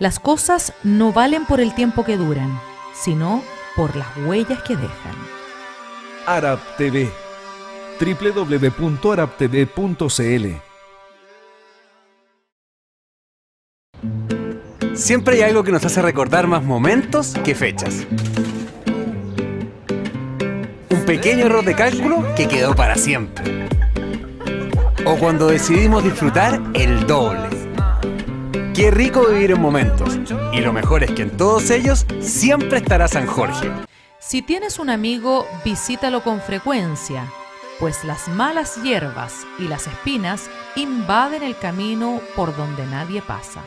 Las cosas no valen por el tiempo que duran sino por las huellas que dejan. Arab TV Siempre hay algo que nos hace recordar más momentos que fechas. Un pequeño error de cálculo que quedó para siempre. O cuando decidimos disfrutar el doble. Qué rico vivir en momentos. Y lo mejor es que en todos ellos siempre estará San Jorge. Si tienes un amigo, visítalo con frecuencia, pues las malas hierbas y las espinas invaden el camino por donde nadie pasa.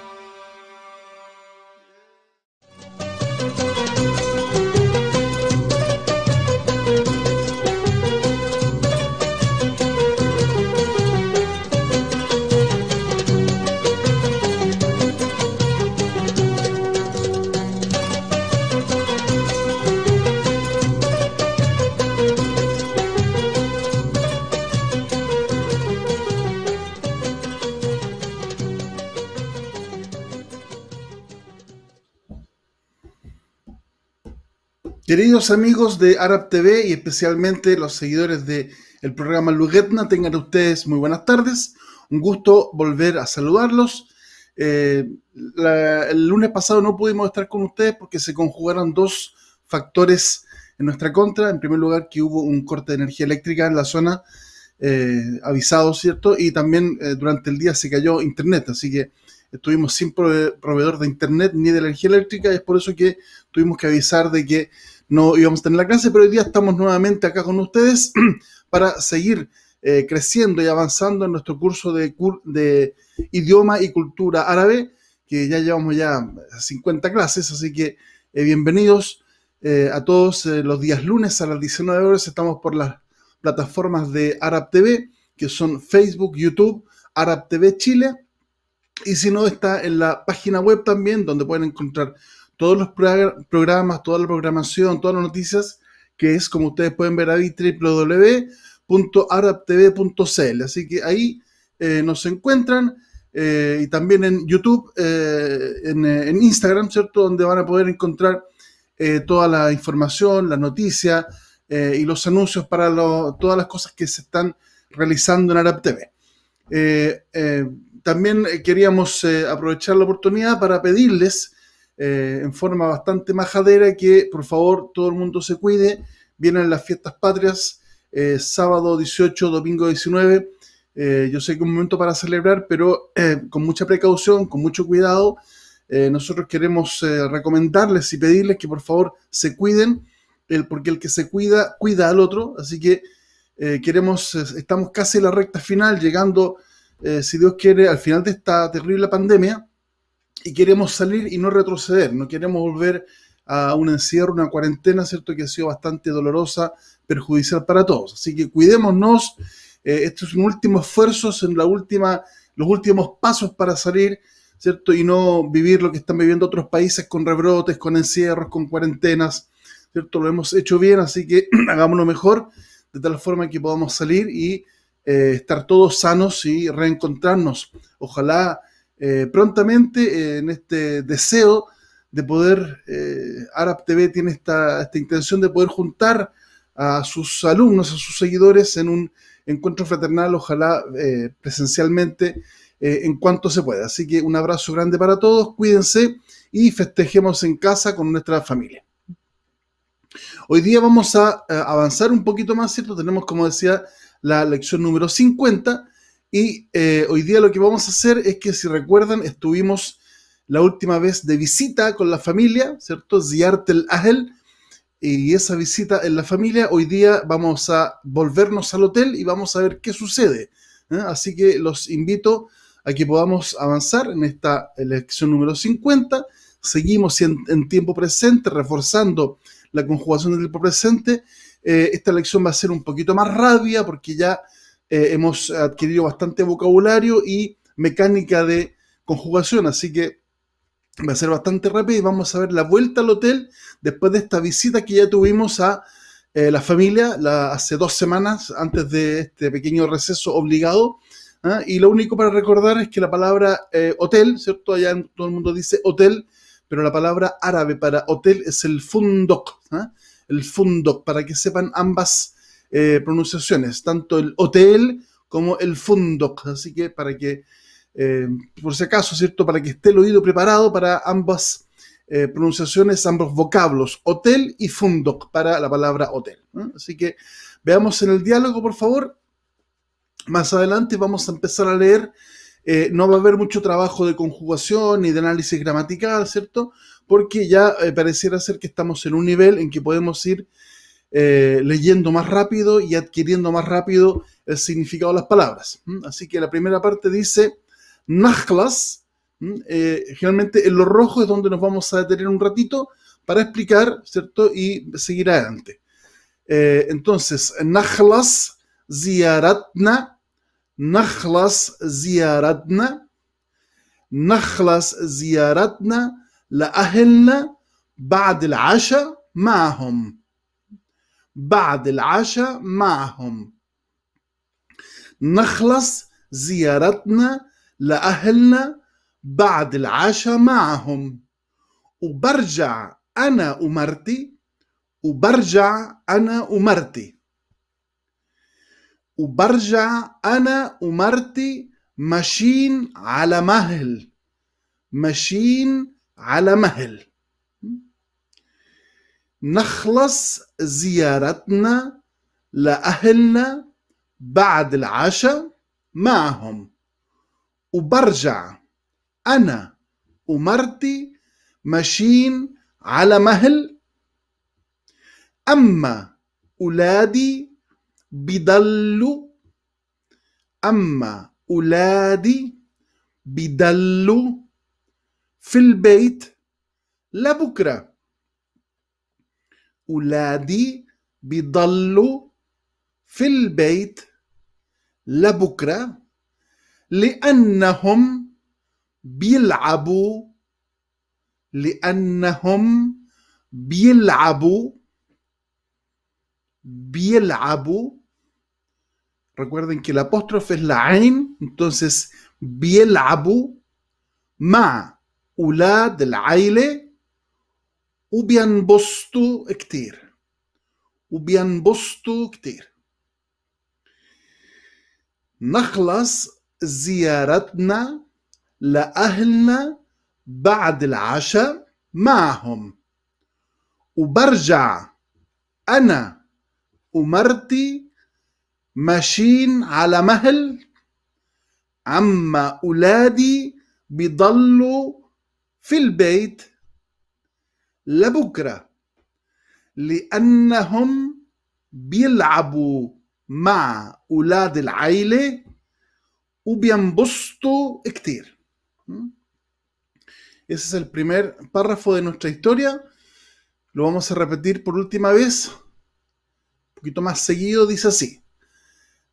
Queridos amigos de Arab TV y especialmente los seguidores del programa Lugetna, tengan ustedes muy buenas tardes. Un gusto volver a saludarlos. Eh, el lunes pasado no pudimos estar con ustedes porque se conjugaron dos factores en nuestra contra. En primer lugar, que hubo un corte de energía eléctrica en la zona eh, avisado, ¿cierto? Y también eh, durante el día se cayó internet, así que estuvimos sin proveedor de internet ni de energía eléctrica es por eso que tuvimos que avisar de que no íbamos a tener la clase, pero hoy día estamos nuevamente acá con ustedes para seguir eh, creciendo y avanzando en nuestro curso de, de idioma y cultura árabe, que ya llevamos ya 50 clases, así que eh, bienvenidos eh, a todos los días lunes a las 19 horas. Estamos por las plataformas de Arab TV, que son Facebook, YouTube, Arab TV Chile. Y si no, está en la página web también, donde pueden encontrar todos los programas, toda la programación, todas las noticias, que es, como ustedes pueden ver ahí, www.arabtv.cl. Así que ahí eh, nos encuentran. Eh, y también en YouTube, eh, en, Instagram, ¿cierto? Donde van a poder encontrar toda la información, las noticias y los anuncios para todas las cosas que se están realizando en Arab TV. también queríamos aprovechar la oportunidad para pedirles eh, en forma bastante majadera que por favor todo el mundo se cuide. Vienen las fiestas patrias, eh, sábado 18, domingo 19. Eh, yo sé que es un momento para celebrar, pero con mucha precaución, con mucho cuidado. nosotros queremos recomendarles y pedirles que por favor se cuiden, el, porque el que se cuida, cuida al otro. Así que queremos, estamos casi en la recta final, llegando, si Dios quiere, al final de esta terrible pandemia y queremos salir y no retroceder, no queremos volver a un encierro, una cuarentena, ¿cierto? Que ha sido bastante dolorosa, perjudicial para todos. Así que cuidémonos, estos eh, este es un último esfuerzo, la última, los últimos pasos para salir, ¿cierto? Y no vivir lo que están viviendo otros países con rebrotes, con encierros, con cuarentenas, ¿cierto? Lo hemos hecho bien, así que hagámoslo mejor, de tal forma que podamos salir y eh, estar todos sanos y reencontrarnos. Ojalá eh, prontamente eh, en este deseo de poder, eh, Arab TV tiene esta, esta, intención de poder juntar a sus alumnos, a sus seguidores en un encuentro fraternal, ojalá presencialmente en cuanto se pueda. Así que un abrazo grande para todos, cuídense y festejemos en casa con nuestra familia. Hoy día vamos a avanzar un poquito más, ¿cierto? Tenemos, como decía, la lección número 50 y eh, hoy día lo que vamos a hacer es que, si recuerdan, estuvimos la última vez de visita con la familia, ¿cierto? Ziartel Ahel. Y esa visita en la familia, hoy día vamos a volvernos al hotel y vamos a ver qué sucede. ¿eh? Así que los invito a que podamos avanzar en esta lección número 50. Seguimos en, tiempo presente, reforzando la conjugación del tiempo presente. Eh, esta lección va a ser un poquito más rabia porque ya eh, hemos adquirido bastante vocabulario y mecánica de conjugación, así que va a ser bastante rápido y vamos a ver la vuelta al hotel después de esta visita que ya tuvimos a eh, la familia la, hace dos semanas antes de este pequeño receso obligado. ¿ah? Y lo único para recordar es que la palabra eh, hotel, ¿cierto? Allá en, todo el mundo dice hotel, pero la palabra árabe para hotel es el fundoc ¿ah? El fundoc para que sepan ambas eh, pronunciaciones, tanto el hotel como el fundoc, Así que para que, eh, por si acaso, ¿cierto? Para que esté el oído preparado para ambas eh, pronunciaciones, ambos vocablos, hotel y fundok, para la palabra hotel. Así que veamos en el diálogo, por favor. Más adelante vamos a empezar a leer. no va a haber mucho trabajo de conjugación ni de análisis gramatical, ¿cierto? Porque ya pareciera ser que estamos en un nivel en que podemos ir eh, leyendo más rápido y adquiriendo más rápido el significado de las palabras. Así que la primera parte dice, Nahlas, eh, generalmente en lo rojo es donde nos vamos a detener un ratito para explicar, ¿cierto? Y seguir adelante. Eh, entonces, Nahlas ziaratna Nahlas ziaratna Nahlas ziaratna la ahelna, baad العشاء asha بعد العشاء معهم نخلص زيارتنا لأهلنا بعد العشاء معهم وبرجع أنا ومرتي وبرجع أنا ومرتي وبرجع أنا ومرتي ماشيين على مهل ماشيين على مهل نخلص زيارتنا لأهلنا بعد العشاء معهم وبرجع أنا ومرتي ماشيين على مهل أما أولادي بضلوا أما أولادي بضلوا في البيت لبكرة أولادي بيضلوا في البيت لبكرة لأنهم بيلعبوا لأنهم بيلعبوا بيلعبوا recuerden que el apóstrofe es la عين entonces بيلعبوا مع أولاد العائلة وبينبسطوا كتير وبينبسطوا كتير نخلص زيارتنا لأهلنا بعد العشاء معهم وبرجع أنا ومرتي ماشيين على مهل عما أولادي بيضلوا في البيت لبكرة لأنهم بيلعبوا مع أولاد العيلة وبينبسطوا كتير. Ese es el primer párrafo de nuestra historia. Lo vamos a repetir por última vez. Un poquito más seguido dice así.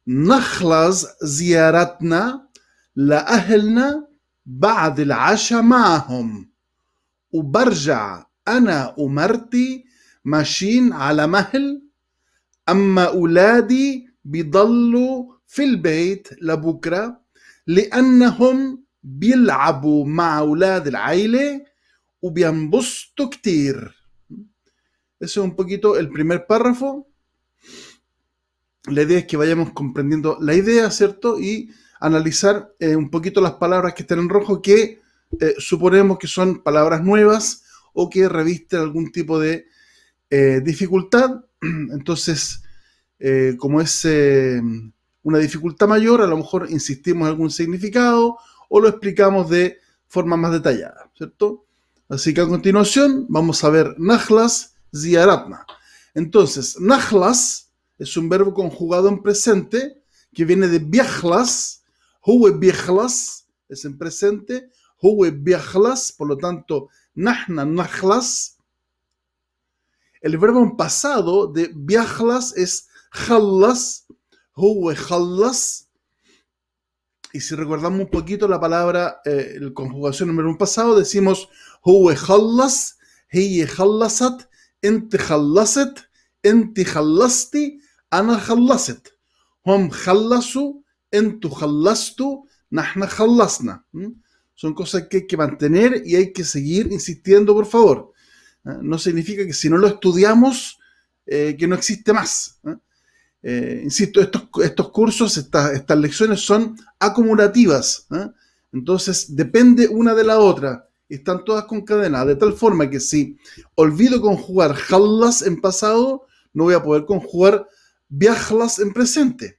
نخلص زيارتنا لأهلنا بعد العشاء معهم وبرجع Ana, ana أمرتي ماشيين على amma vidalu أولادي la bayt البيت لبكرة لأنهم بيلعبوا مع de la وبينبسطوا كتير Ese es un poquito el primer párrafo. La idea es que vayamos comprendiendo la idea, ¿cierto? Y analizar eh, un poquito las palabras que están en rojo que eh, suponemos que son palabras nuevas o que reviste algún tipo de eh, dificultad. Entonces, eh, como es eh, una dificultad mayor, a lo mejor insistimos en algún significado o lo explicamos de forma más detallada, ¿cierto? Así que a continuación vamos a ver Najlas ziaratna. Entonces, Najlas es un verbo conjugado en presente que viene de viajlas, JUE viajlas, es en presente, huwe viajlas, por lo tanto, Nahna, Nahlas. El verbo pasado de viajlas es jallas, huwe jallas. Y si recordamos un poquito la palabra, eh, la conjugación en verbo pasado, decimos huwe jallas, hiye jallasat, ente jallaset, enti jallasti, ana Hom jallasu, entu jallastu, nahna jallasna. ¿Mm? Son cosas que hay que mantener y hay que seguir insistiendo, por favor. ¿Ah? No significa que si no lo estudiamos, eh, que no existe más. ¿ah? Eh, insisto, estos, cursos, estas lecciones son acumulativas. ¿ah? Entonces, depende una de la otra. Están todas concadenadas, de tal forma que si olvido conjugar jalas en pasado, no voy a poder conjugar viajlas en presente.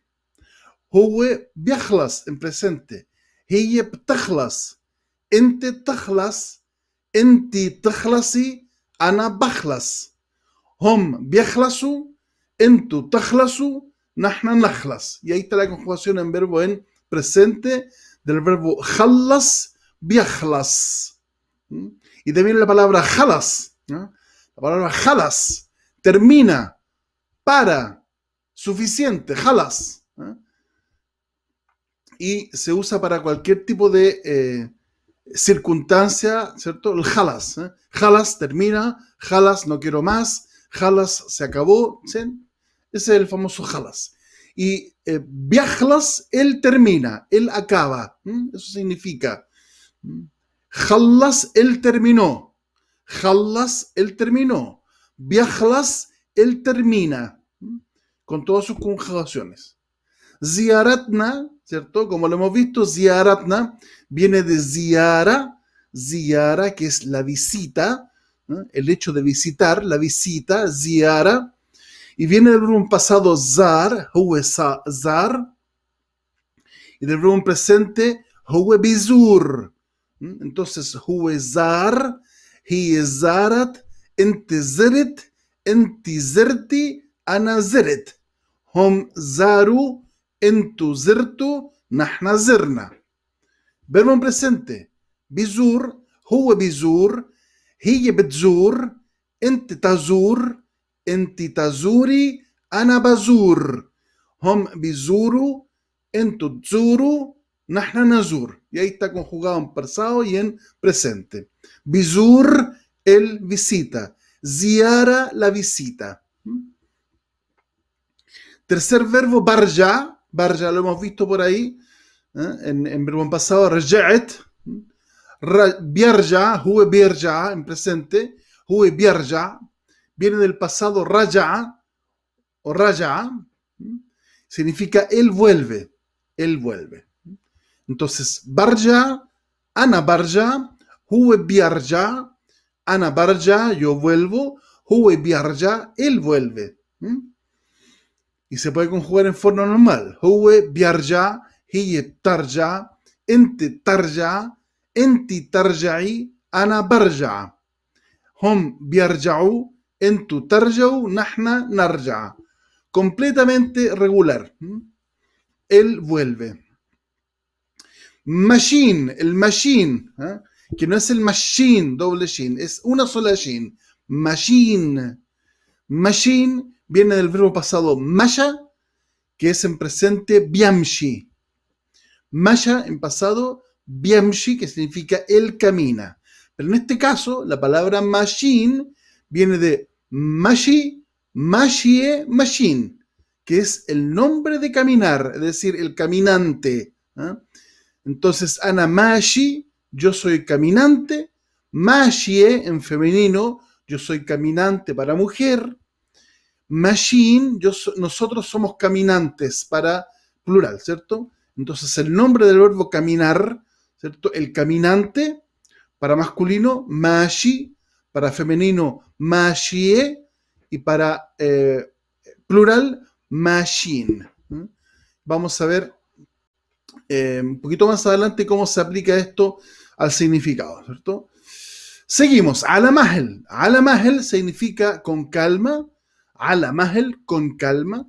hube viajlas en presente. Heye ptajlas. Ente tajlas, enti tajlasi, ana Hom hum بيخلصوا entu tajlasu, nahna nahlas. y ahí está la conjugación en verbo en presente del verbo jallas viajlas. ¿Mm? y también la palabra jalas la palabra jalas termina para suficiente jalas ¿eh? y se usa para cualquier tipo de eh, circunstancia, ¿cierto? El jalas. ¿eh? Jalas termina, jalas no quiero más, jalas se acabó. ¿sí? Ese es el famoso jalas. Y eh, él termina, él acaba. Eso significa. Jalas, él terminó. Jalas, él terminó. Viajlas, él termina. Con todas sus conjugaciones. Ziaratna, ¿cierto? Como lo hemos visto, ziaratna viene de ziara, ziara que es la visita, ¿eh? el hecho de visitar, la visita, ziara. y viene del verbo pasado zar, huwe zar, y del verbo presente huwe ¿eh? Entonces, huwe zar, hi zarat, entizeret, entizerti, anazeret. Hom zaru, انتو زرتوا نحن زرنا بيرمون بريسنتي بيزور هو بيزور هي بتزور انت تزور انت تزوري انا بزور هم بيزوروا انتو تزوروا نحن نزور y ahí está conjugado ين pasado presente بيزور ال visita زيارة لا visita tercer verbo برجع Barja lo hemos visto por ahí, ¿eh? en, verbo pasado, Raja'et, Bierja, Hue Bierja en presente, Hue Bierja, viene del pasado raya o raya. significa él vuelve, él vuelve. Entonces, Barja, Ana Barja, Hue Bierja, Ana Barja, yo vuelvo, Hue Bierja, él vuelve y se puede conjugar en forma normal. Hue biarja, hiye tarja, ente tarja, enti tarja, ana barja. Hom biarja'u, entu tarja'u, nahna narja. Completamente regular. ¿Mm? Él vuelve. Machine, el machine, ¿eh? que no es el machine, doble shin, es una sola shin. Machine. Machine viene del verbo pasado Masha, que es en presente biamshi. Masha en pasado, biamshi, que significa él camina. Pero en este caso, la palabra machine viene de mashi, mashie, machine, que es el nombre de caminar, es decir, el caminante. ¿ah? Entonces, ana mashi, yo soy caminante, mashie en femenino, yo soy caminante para mujer, Machine, nosotros somos caminantes para plural, ¿cierto? Entonces el nombre del verbo caminar, ¿cierto? El caminante para masculino, mashi, para femenino, mashie, y para eh, plural, machine. Vamos a ver eh, un poquito más adelante cómo se aplica esto al significado, ¿cierto? Seguimos, alamahel. Alamahel significa con calma, alamajel, con calma.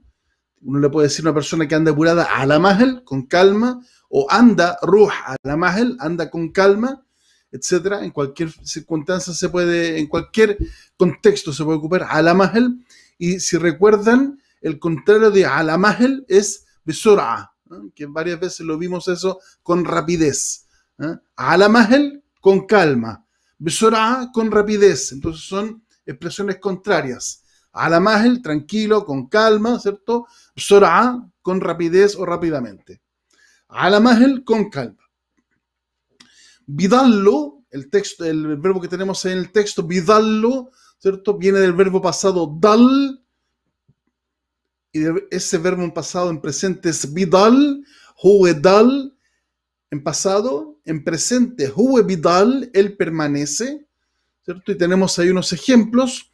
Uno le puede decir a una persona que anda apurada a con calma o anda ruh, a anda con calma, etc En cualquier circunstancia se puede, en cualquier contexto se puede ocupar a Y si recuerdan, el contrario de a es besura, que varias veces lo vimos eso con rapidez. ¿eh? alamajel, con calma, besura con rapidez. Entonces son expresiones contrarias a la tranquilo, con calma, ¿cierto? Sor'a, con rapidez o rápidamente. A la con calma. Vidallo, el, texto, el verbo que tenemos en el texto, vidallo, ¿cierto? Viene del verbo pasado dal, y ese verbo en pasado en presente es vidal, dal. en pasado, en presente, vidal, él permanece, ¿cierto? Y tenemos ahí unos ejemplos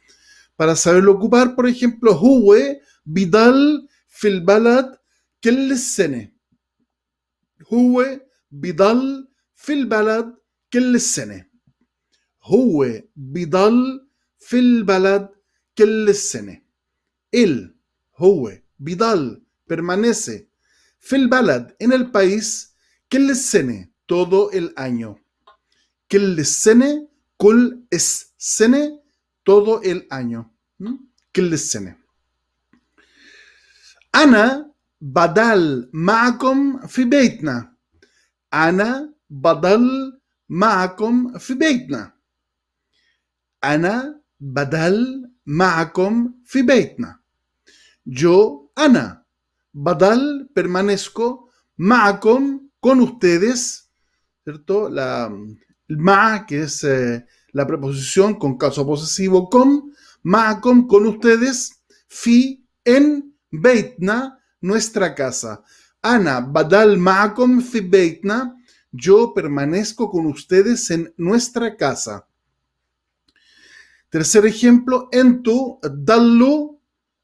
para saberlo ocupar, por ejemplo, Huwe, Vidal, le Kellesene. Huwe, Vidal, le Kellesene. Huwe, Vidal, Filbalat, Kellesene. EL Huwe, Vidal, permanece. BALAD en el país, SENE todo el año. Kellesene, Kul es Sene, todo el año. les cene. Ana badal ma'akum fi Ana badal ma'akum fi Ana badal ma'akum fi Yo, Ana, badal, permanezco, ma'akom, con ustedes, ¿cierto? La, el ma, que es eh, la preposición con caso posesivo con, ma'akom con ustedes, fi en beitna, nuestra casa. Ana, badal ma'akom fi beitna, yo permanezco con ustedes en nuestra casa. Tercer ejemplo, en tu dallu,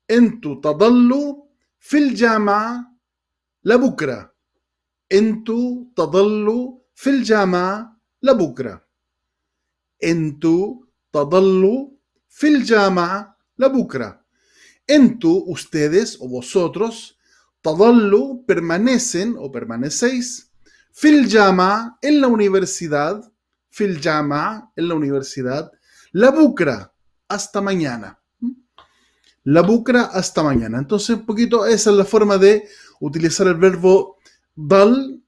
en tu tadallu, fil llama, la bucra. En tu tadallu, fil llama, la bucra. ¿En انتو llama, la bucra. ¿En tu ustedes o vosotros, tadallu, permanecen o permanecéis, fil llama en la universidad, fil llama en la universidad, la bucra hasta mañana. ¿Mm? La bucra hasta mañana. Entonces, un poquito esa es la forma de utilizar el verbo dal,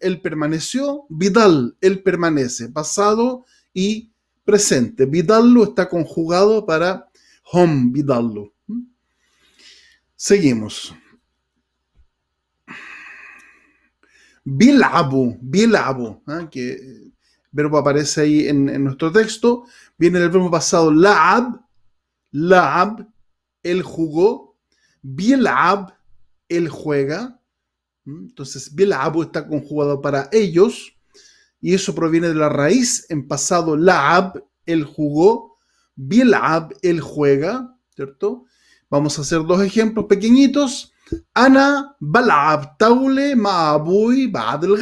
él permaneció, vidal, él permanece, pasado y presente. Vidallu está conjugado para hom Vidallu. Seguimos. Bilabu, bilabu, ¿eh? que el eh, verbo aparece ahí en, nuestro texto, viene el verbo pasado lab lab él jugó, bilab, el juega, ¿Mm? entonces bilabu está conjugado para ellos, y eso proviene de la raíz en pasado la'ab, él jugó, bil'ab, el juega, ¿cierto? Vamos a hacer dos ejemplos pequeñitos. Ana bal'ab taule ma'abui ba'd el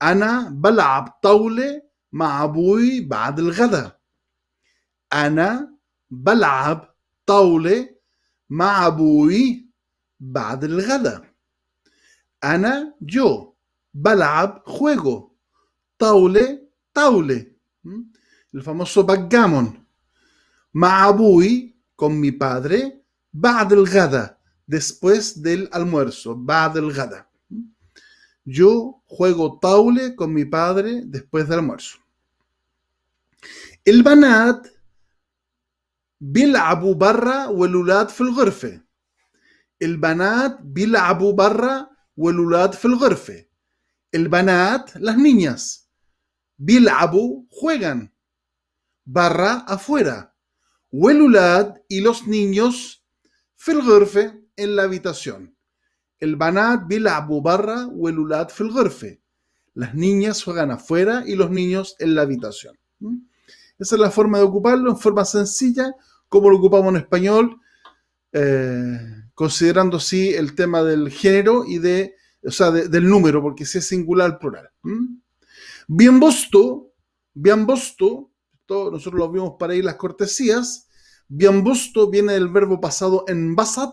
Ana bal'ab taule ma'abui ba'd el Ana bal'ab taule ma'abui ba'd Ana yo bal'ab juego Taule, Taule, el famoso backgammon Ma'abui, con mi padre, va delgada después del almuerzo, va delgada Yo juego Taule con mi padre después del almuerzo. El Banat, Bil'abu barra welulat Felgorfe. El Banat, abu barra welulat Felgorfe. El Banat, las niñas. Bilabu juegan. Barra afuera. huelulat y los niños. Filgurfe en la habitación. El banat bilabu barra huelulat filgurfe. Las niñas juegan afuera y los niños en la habitación. ¿Mm? Esa es la forma de ocuparlo en forma sencilla, como lo ocupamos en español, eh, considerando así el tema del género y de, del número, porque si es singular, plural. ¿Mm? Bien busto, bien nosotros lo vimos para ir las cortesías. Bien busto viene del verbo pasado en basat,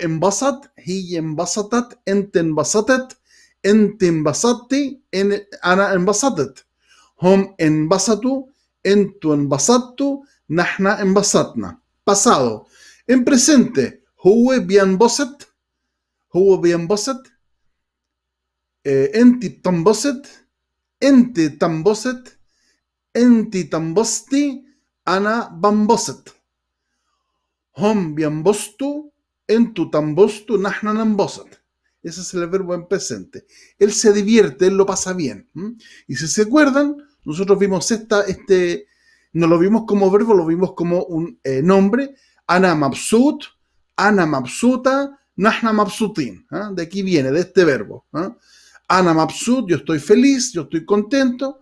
embasat, en basat, hi en basatat, enten basatet, basati, en, ana en basatet, en basatu, entu en nahna en Pasado. En presente, hue bien boset, huwe bien eh, enti enti tamboset, enti tambosti, ana bamboset. Hom biambostu, entu tambostu, nahna namboset. Ese es el verbo en presente. Él se divierte, él lo pasa bien. Y si se acuerdan, nosotros vimos esta, este, no lo vimos como verbo, lo vimos como un eh, nombre. Ana mabsut, ana mabsuta, nahna mabsutin. ¿ah? De aquí viene, de este verbo. ¿ah? Ana Mapsut, yo estoy feliz, yo estoy contento.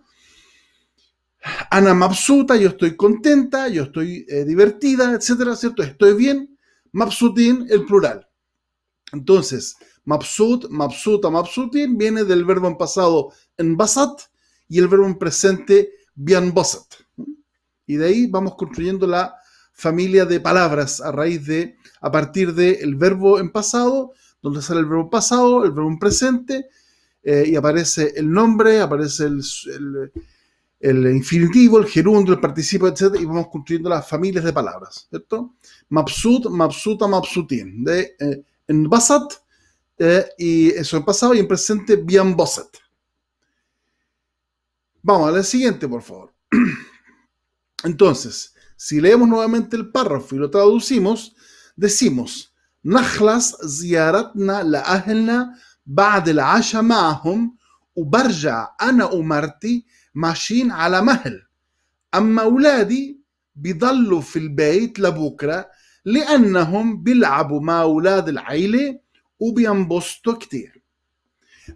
Ana Mapsuta, yo estoy contenta, yo estoy eh, divertida, etcétera, ¿cierto? Estoy bien. Mapsutin, el plural. Entonces, Mapsut, Mapsuta, Mapsutin viene del verbo en pasado en basat y el verbo en presente bien basat. Y de ahí vamos construyendo la familia de palabras a raíz de, a partir del verbo en pasado, donde sale el verbo pasado, el verbo en presente, eh, y aparece el nombre, aparece el, infinitivo, el gerundio, el participo, etc. Y vamos construyendo las familias de palabras, ¿cierto? Mapsut mapsuta, mapsutin De eh, en basat, eh, y eso en pasado, y en presente, bien basat. Vamos a la siguiente, por favor. Entonces, si leemos nuevamente el párrafo y lo traducimos, decimos, Najlas ziaratna la ahlna بعد العشاء معهم وبرجع أنا ومرتي ماشيين على مهل أما أولادي بيضلوا في البيت لبكرة لأنهم بيلعبوا مع أولاد العيلة وبينبسطوا كتير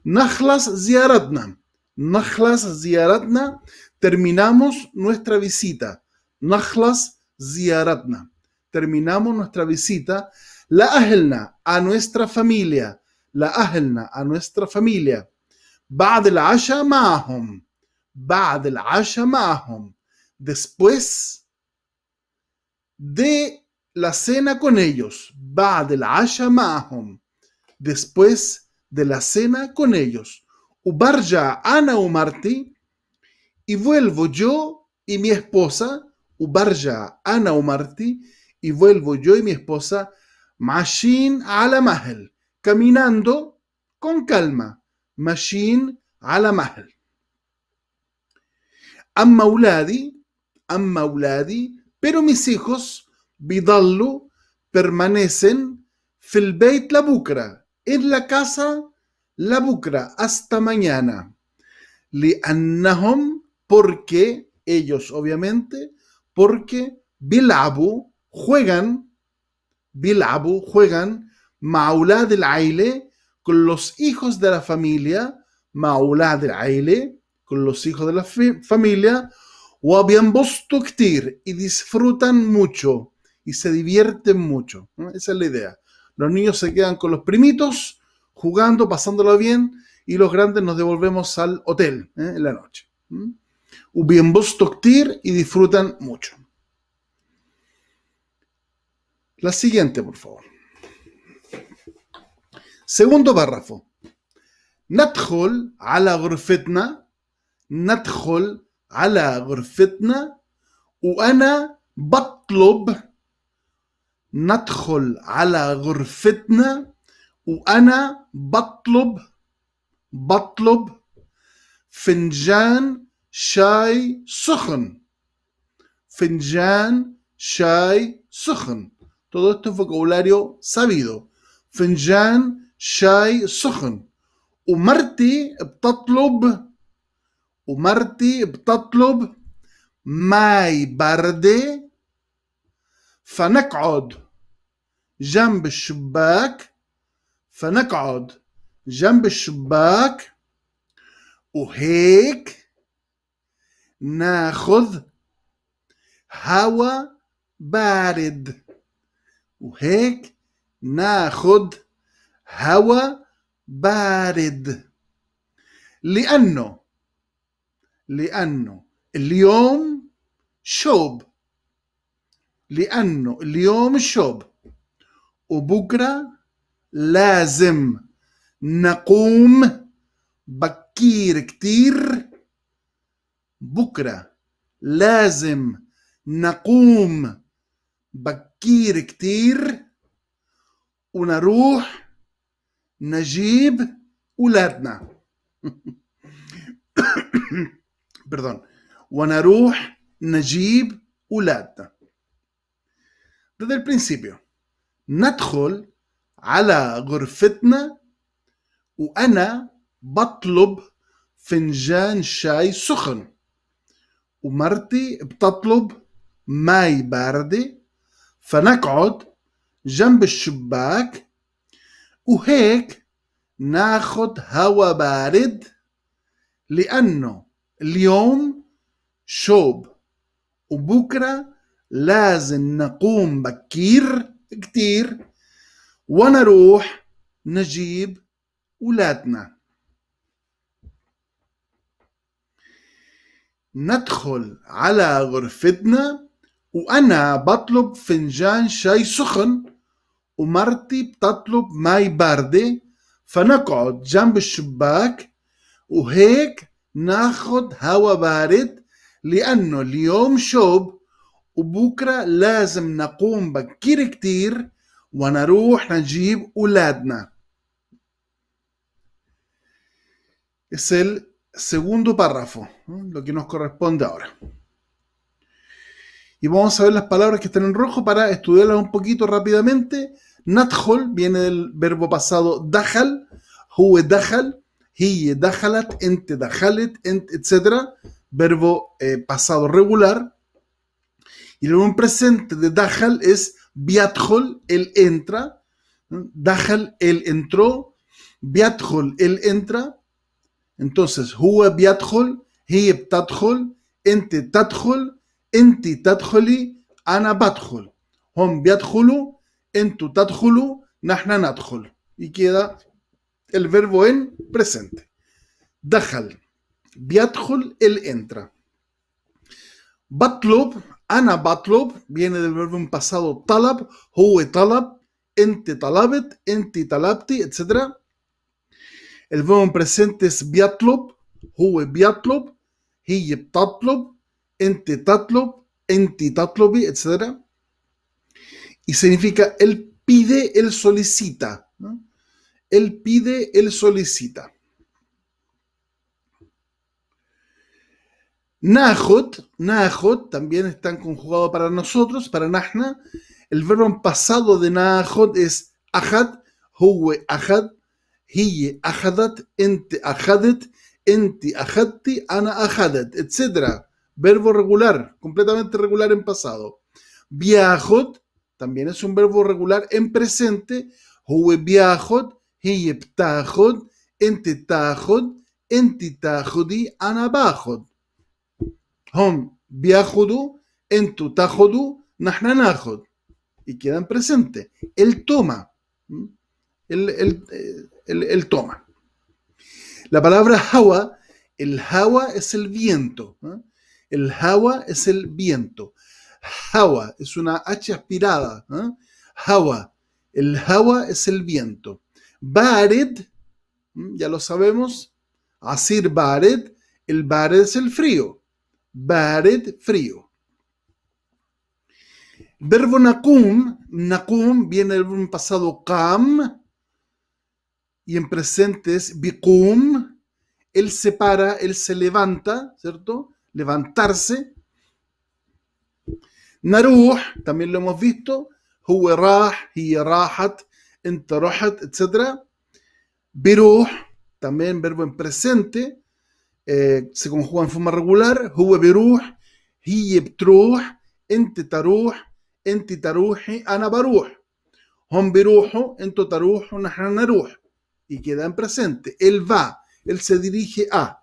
نخلص زيارتنا نخلص زيارتنا terminamos nuestra visita نخلص زيارتنا terminamos nuestra visita لأهلنا a nuestra familia la ahlna, a nuestra familia. de la asha va de la asha mahom Después de la cena con ellos. de la asha mahom Después de la cena con ellos. Ubarja ana umarti. Y vuelvo yo y mi esposa. Ubarja ana umarti. Y vuelvo yo y mi esposa. Mashin ala mahel caminando con calma. Mashin la mahl. Amma uladi, pero mis hijos, bidallu, permanecen fil la bucra, en la casa la bucra, hasta mañana. Li annahom porque ellos, obviamente, porque bilabu, juegan, bilabu, juegan, Maulá del Aile, con los hijos de la familia, Maulá del Aile, con los hijos de la familia, y disfrutan mucho y se divierten mucho. Esa es la idea. Los niños se quedan con los primitos, jugando, pasándolo bien, y los grandes nos devolvemos al hotel ¿eh? en la noche. toctir, y disfrutan mucho. La siguiente, por favor. Segundo párrafo. Nadjol ala gorfetna. nadjol ala u ana batlub, nadjol ala u ana batlub, batlub, finjan shai سخن finjan shai سخن todo esto es vocabulario sabido Finjan شاي سخن ومرتي بتطلب ومرتي بتطلب ماي باردة فنقعد جنب الشباك فنقعد جنب الشباك وهيك ناخذ هوا بارد وهيك ناخذ هواء بارد لأنه لأنه اليوم شوب لأنه اليوم شوب وبكرة لازم نقوم بكير كتير بكرة لازم نقوم بكير كتير ونروح نجيب أولادنا بردون ونروح نجيب أولادنا هذا البرنسيبيو ندخل على غرفتنا وأنا بطلب فنجان شاي سخن ومرتي بتطلب ماي باردة فنقعد جنب الشباك وهيك ناخد هوا بارد لأنه اليوم شوب وبكرة لازم نقوم بكير كتير ونروح نجيب ولادنا ندخل على غرفتنا وأنا بطلب فنجان شاي سخن ومرتي بتطلب ماي باردة فنقعد جنب الشباك وهيك ناخد هوا بارد لأنه اليوم شوب وبكرة لازم نقوم بكير كتير ونروح نجيب أولادنا Es el segundo párrafo, lo que nos corresponde ahora. y vamos a ver las palabras que están en rojo para estudiarlas un poquito rápidamente. Nathol viene del verbo pasado dajal, huwe dajal, hiye dajalat, ente dajalet, etc. Verbo eh, pasado regular. Y luego un presente de dajal es biathol, él entra. Dajal, él entró. Biathol, él entra. Entonces, huwe biathol, hiye ptathol, ente tathol, انت تدخلي انا بدخل هم بيدخلوا انتوا تدخلوا نحن ندخل يكيدا الفيربو ان بريسنت دخل بيدخل الانترا بطلب انا بطلب viene del verbo en pasado طلب هو طلب انت طلبت انت طلبتي etc el verbo en presente es بيطلب هو بيطلب هي بتطلب ente tatlo, enti tatlobi, etc. Y significa él pide, él solicita. el Él pide, él solicita. Nahot, Nahot también están conjugado para nosotros, para Nahna. El verbo pasado de Nahot es ahad, huwe ahad, hiye ahadat, ente ahadet, enti ahadti, ana ahadet, etc verbo regular, completamente regular en pasado. Viajot también es un verbo regular en presente. Hue viajot, heyeptajot, entetajot, entitajodi, anabajot. Hom viajodu, entutajodu, nahnanajot. Y queda en presente. Él toma. Él, ¿Mm? eh, toma. La palabra hawa, el hawa es el viento. ¿eh? El hawa es el viento. Hawa es una H aspirada. Hawa. ¿eh? El hawa es el viento. Bared, ya lo sabemos. Asir bared. El bared es el frío. Bared, frío. Verbo nakum. Nakum viene del pasado kam. Y en presente es bikum. Él se para, él se levanta, ¿cierto? levantarse. Naruh, también lo hemos visto, Hue rah, hiya rahat, etc. Biruh, también verbo en presente, eh, se conjuga en forma regular, huwa biruh, hiye btruh, ente taruh, ente taruhi, ana Hom Y queda en presente. Él va, él se dirige a,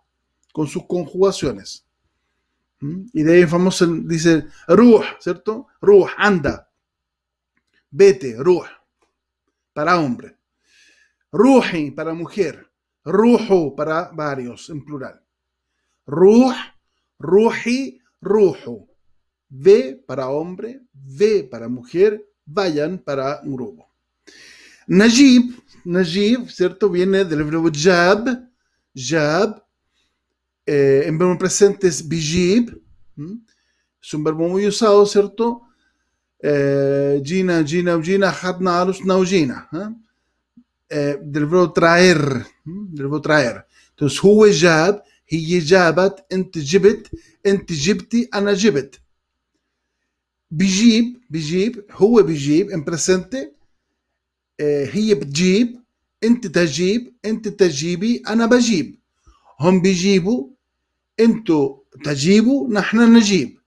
con sus conjugaciones. ¿Mm? Y de ahí famoso dice, Ruh, ¿cierto? Ruh, anda, vete, Ruh, para hombre. Ruhi, para mujer. Ruhu, para varios, en plural. Ruh, Ruhi, Ruhu. Ve para hombre, ve para mujer, vayan para un grupo. Najib, Najib, ¿cierto? Viene del verbo jab, jab, eh, en verbo presente es bijib, es un verbo muy usado, ¿cierto? Eh, gina, Gina, Gina, Hadna, Alusna, Gina. Eh, eh, del verbo traer, del verbo traer. Entonces, هو جاب, هي جابت, أنت جبت, أنت جبتي, أنا جبت. بيجيب بيجيب هو بيجيب ان بريسنتي هي بتجيب انت تجيب انت تجيبي انا بجيب هم بيجيبوا tu تجيبوا نحن نجيب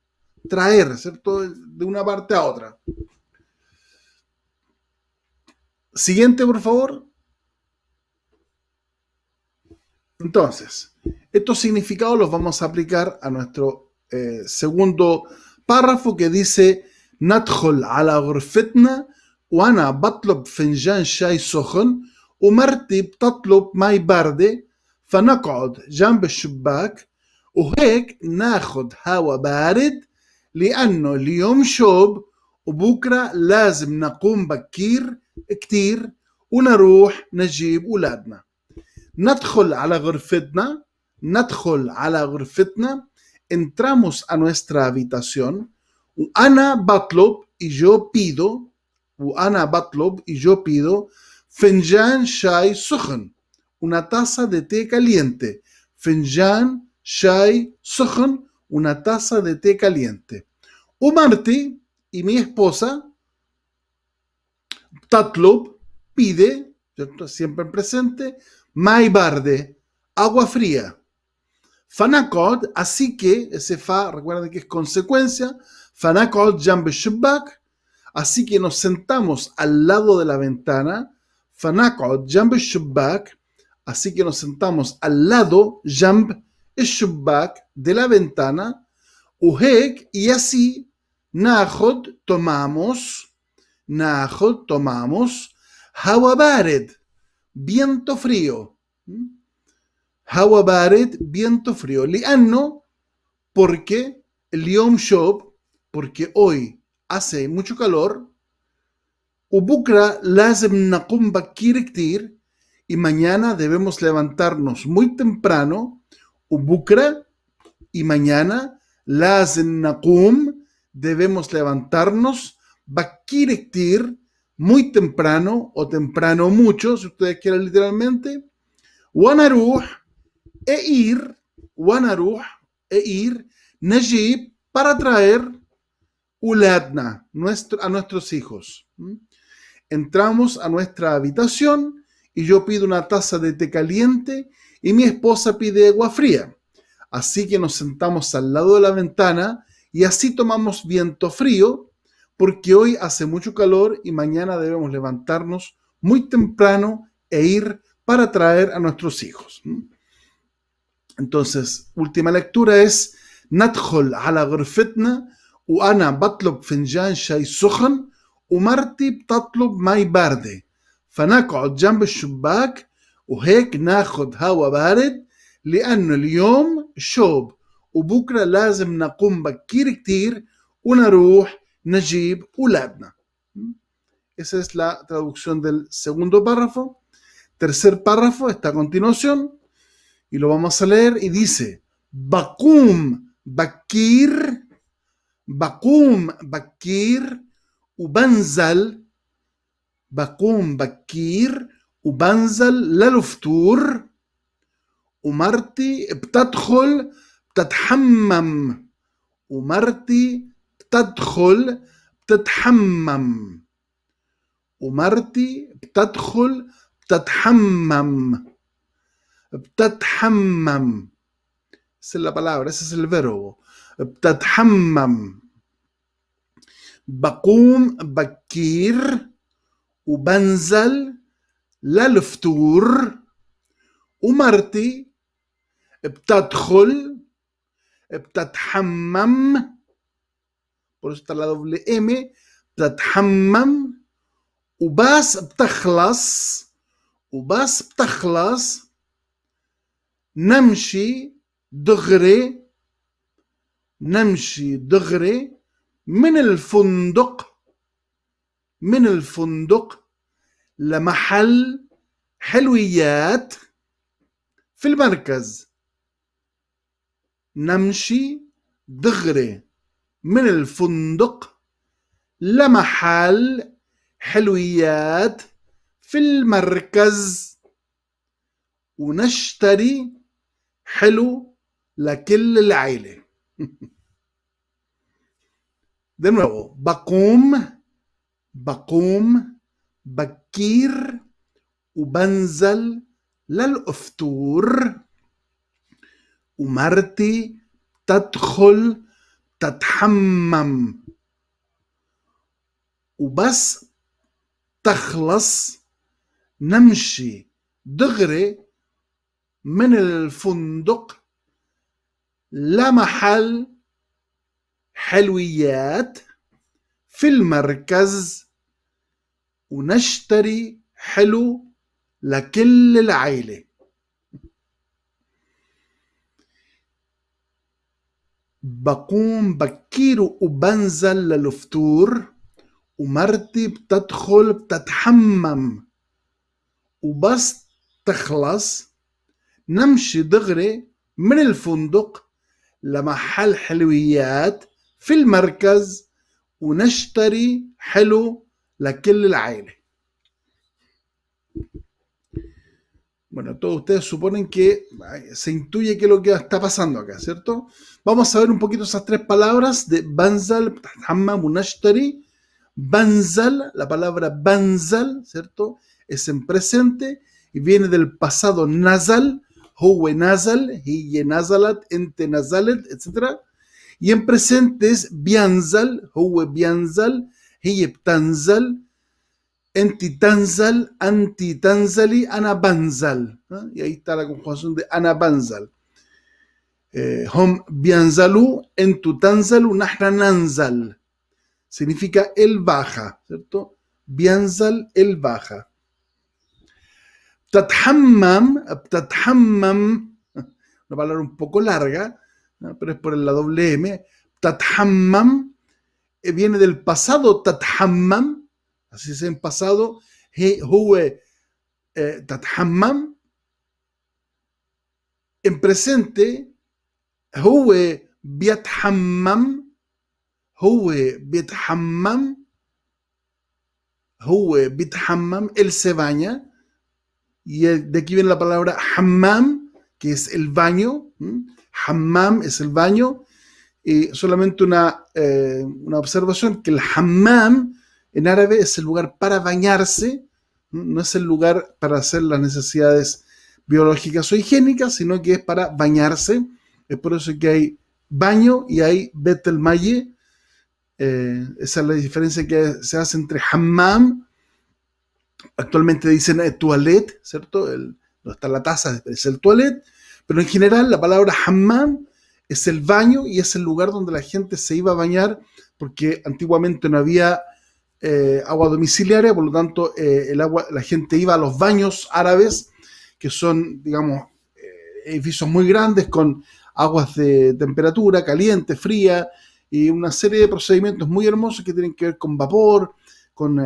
traer, ¿cierto? De una parte a otra. Siguiente, por favor. Entonces, estos significados los vamos a aplicar a nuestro eh, segundo párrafo que dice ندخل على غرفتنا وانا بطلب shay شاي سخن ومرتي بتطلب ماي barde, فنقعد جنب الشباك وهيك ناخد هواء بارد لأنه اليوم شوب وبكرة لازم نقوم بكير كتير ونروح نجيب أولادنا ندخل على غرفتنا ندخل على غرفتنا entramos a nuestra habitación وأنا بطلب y بيدو وأنا بطلب y بيدو فنجان شاي سخن una taza de té caliente. Fenjan, shai, sojon. una taza de té caliente. Umarti y mi esposa, Tatlub, pide, siempre presente, maibarde, barde, agua fría. Fanakod, así que, ese fa, recuerden que es consecuencia, Fanakod Jambeshubak, así que nos sentamos al lado de la ventana, Fanakod Jambeshubak, Así que nos sentamos al lado, Jamb shubak de la ventana, Uhek, y así, Nahot, tomamos, Nahot, tomamos, Hawabaret, viento frío. Hawabaret, viento frío. Lianno, porque Liom shob, porque hoy hace mucho calor. Ubukra lazem y bakir y mañana debemos levantarnos muy temprano, bukra, y mañana las nakum debemos levantarnos bakirektir muy temprano o temprano mucho, si ustedes quieren literalmente, wanaruh e ir, wanaruh e ir, najib para traer uladna a nuestros hijos. ¿Mm? Entramos a nuestra habitación y yo pido una taza de té caliente y mi esposa pide agua fría. Así que nos sentamos al lado de la ventana y así tomamos viento frío porque hoy hace mucho calor y mañana debemos levantarnos muy temprano e ir para traer a nuestros hijos. Entonces, última lectura es Nathol u ana batlob finjan shay sohan u marti mai barde. فنقعد جنب الشباك وهيك ناخذ هواء بارد لانه اليوم شوب وبكره لازم نقوم بكير كتير ونروح نجيب أولادنا Esa es la traducción del segundo párrafo. Tercer párrafo esta a continuación y lo vamos a leer y dice, Bakum Bakir, Bakum Bakir, Ubanzal بقوم بكير وبنزل للفطور ومرتي بتدخل بتتحمم ومرتي بتدخل بتتحمم ومرتي بتدخل بتتحمم بتتحمم سلا بلاور اسس الفيرو بتتحمم بقوم بكير وبنزل للفطور ومرتي بتدخل بتتحمم بالقيمة بتتحمم وبس بتخلص وبس بتخلص نمشي دغري نمشي دغري من الفندق من الفندق لمحل حلويات في المركز نمشي دغري من الفندق لمحل حلويات في المركز ونشتري حلو لكل العيلة دمرقوا بقوم بقوم بكير وبنزل للأفطور ومرتي تدخل تتحمم وبس تخلص نمشي دغري من الفندق لمحل حلويات في المركز ونشتري حلو لكل العيلة بقوم بكير وبنزل للفطور ومرتي بتدخل بتتحمم وبس تخلص نمشي دغري من الفندق لمحل حلويات في المركز ونشتري حلو la aire Bueno, todos ustedes suponen que se intuye que lo que está pasando acá, ¿cierto? Vamos a ver un poquito esas tres palabras de Banzal, Hamma, Unashtari. Banzal, la palabra Banzal, ¿cierto? Es en presente y viene del pasado Nazal, Howe Nazal, Hiye Nazalat, Ente Nazalet, etc. Y en presente es Bianzal, Huwe Bianzal, tanzal, Entitanzal, Antitanzali, Anabanzal. Y ahí está la conjugación de Anabanzal. Eh, hom Bianzalu, Entutanzalu, Nahrananzal. Significa el baja, ¿cierto? Bianzal, el baja. Ptathammam, ptathammam, una palabra un poco larga, pero es por la doble M. Tathammam eh, viene del pasado, tathammam, así es en pasado, he, eh, tathammam. En presente, Hue biathammam, Hue, biathammam, Hue, Biathammam, él se baña, y de aquí viene la palabra hammam, que es el baño, hammam es el baño, y solamente eh, una, observación, que el hammam en árabe es el lugar para bañarse, no es el lugar para hacer las necesidades biológicas o higiénicas, sino que es para bañarse. Es por eso que hay baño y hay betel eh, esa es la diferencia que se hace entre hammam, actualmente dicen el eh, toilet, ¿cierto? está la taza, es el toilet, pero en general la palabra hammam es el baño y es el lugar donde la gente se iba a bañar porque antiguamente no había eh, agua domiciliaria, por lo tanto eh, la gente iba a los baños árabes, que son, digamos, eh, edificios muy grandes con aguas de temperatura caliente, fría, y una serie de procedimientos muy hermosos que tienen que ver con vapor, con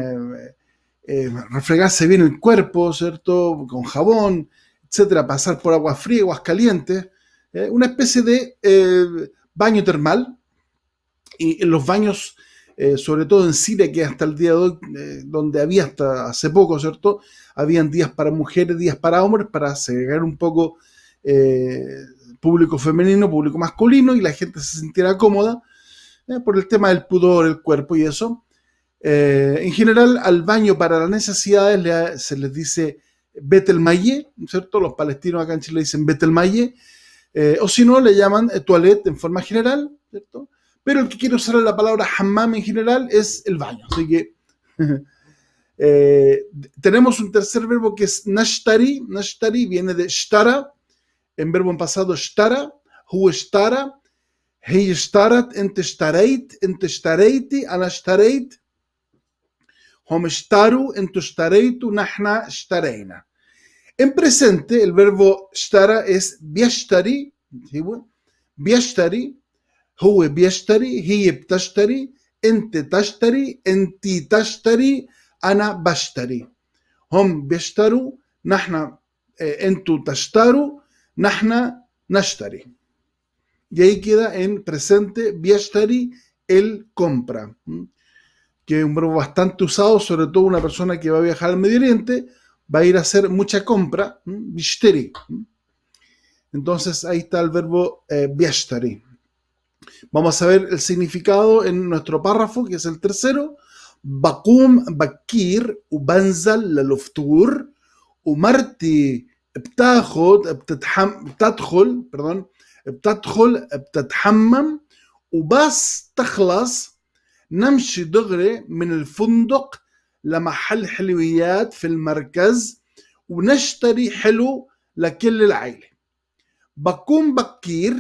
refregarse bien el cuerpo, ¿cierto? Con jabón, etcétera, pasar por aguas frías, aguas calientes, eh, una especie de eh, baño termal. Y en los baños, eh, sobre todo en Siria, que hasta el día de hoy, donde había hasta hace poco, ¿cierto? Habían días para mujeres, días para hombres, para segregar un poco público femenino, público masculino, y la gente se sintiera cómoda por el tema del pudor, el cuerpo y eso. en general, al baño para las necesidades se les dice Betelmaye, ¿cierto? Los palestinos acá en Chile dicen Betelmaye, eh, o si no, le llaman eh, toilet en forma general, ¿cierto? Pero el que quiere usar la palabra hammam en general es el baño, así que... Eh, tenemos un tercer verbo que es nashtari. Nashtari viene de shtara, en verbo en pasado shtara, hu shtara, Hey shtarat ente stareit, ente stareiti, Hom shtaru nahna shtareina. En presente, el verbo shtara es viashtari, Hue huwe viashtari, hiyeptashtari, entetashtari, entitashtari, ana bashtari. Hom viashtaru, nahna eh, entu tashtaru, nahna nashtari. Y ahí queda en presente biashtari, el compra, que es un verbo bastante usado, sobre todo una persona que va a viajar al Medio Oriente, va a ir a hacer mucha compra, Bishteri. Entonces ahí está el verbo eh, Vamos a ver el significado en nuestro párrafo, que es el tercero. Bakum bakir ubanzal la luftur umarti بتدخل perdón بتدخل بتتحمم وبس namshi نمشي دغري من الفندق la mahal haluiyat fil markaz Unashtari halu la kel el aile. Bakum bakir.